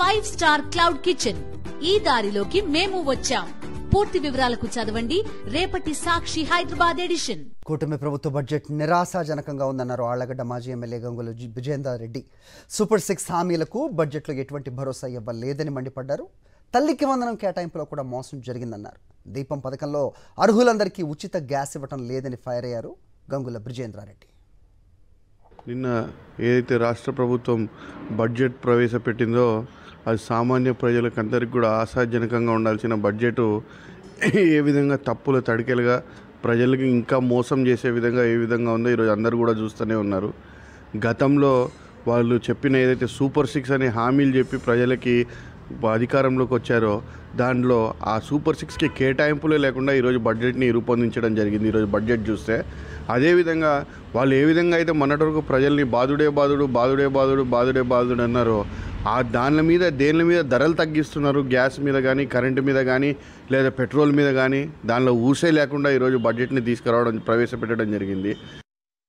five star cloud kitchen ఈ దారిలోకి మేము వచ్చాం పూర్తి వివరాలకు చదవండి రేపటి సాక్షి హైదరాబాద్ ఎడిషన్ కూటమి ప్రభుత్వ బడ్జెట్ నిరాశాజనకంగా ఉందన్నారు ఆళ్లగడ్డ మాజీ MLA Gangula Vijender Reddy super six హామీలకు బడ్జెట్లో ఎటువంటి భరోసా ఇవ్వలేదని మండిపడ్డారు తల్లికి వందనం కేటాయింపులో కూడా మోసం జరిగిందన్నారు దీపం పథకంలో అర్హులందరికీ ఉచిత గ్యాస్ ఇవ్వటం లేదని ఫైర్ అయ్యారు గంగుల బ్రిజేంద్రారెడ్డి నిన్న ఏదైతే రాష్ట్ర ప్రభుత్వం బడ్జెట్ ప్రవేశపెట్టిందో అది సామాన్య ప్రజలకు అందరికి కూడా ఆశాజనకంగా ఉండాల్సిన బడ్జెట్ ఏ విధంగా తప్పుల తడికెలుగా ప్రజలకి ఇంకా మోసం చేసే విధంగా ఏ విధంగా ఉందో ఈరోజు అందరు కూడా చూస్తూనే ఉన్నారు గతంలో వాళ్ళు చెప్పిన ఏదైతే సూపర్ సిక్స్ అనే హామీలు చెప్పి ప్రజలకి అధికారంలోకి వచ్చారో దాంట్లో ఆ సూపర్ సిక్స్కి కేటాయింపులే లేకుండా ఈరోజు బడ్జెట్ని రూపొందించడం జరిగింది ఈరోజు బడ్జెట్ చూస్తే అదేవిధంగా వాళ్ళు ఏ విధంగా అయితే మొన్నటి వరకు ప్రజల్ని బాధుడే బాధుడు బాధుడే బాధుడు బాధుడే బాధుడు అన్నారో ఆ దాని మీద దేని మీద ధరలు తగ్గిస్తున్నారు గ్యాస్ మీద కానీ కరెంటు మీద కానీ లేదా పెట్రోల్ మీద కానీ దానిలో ఊసే లేకుండా ఈరోజు బడ్జెట్ని తీసుకురావడం ప్రవేశపెట్టడం జరిగింది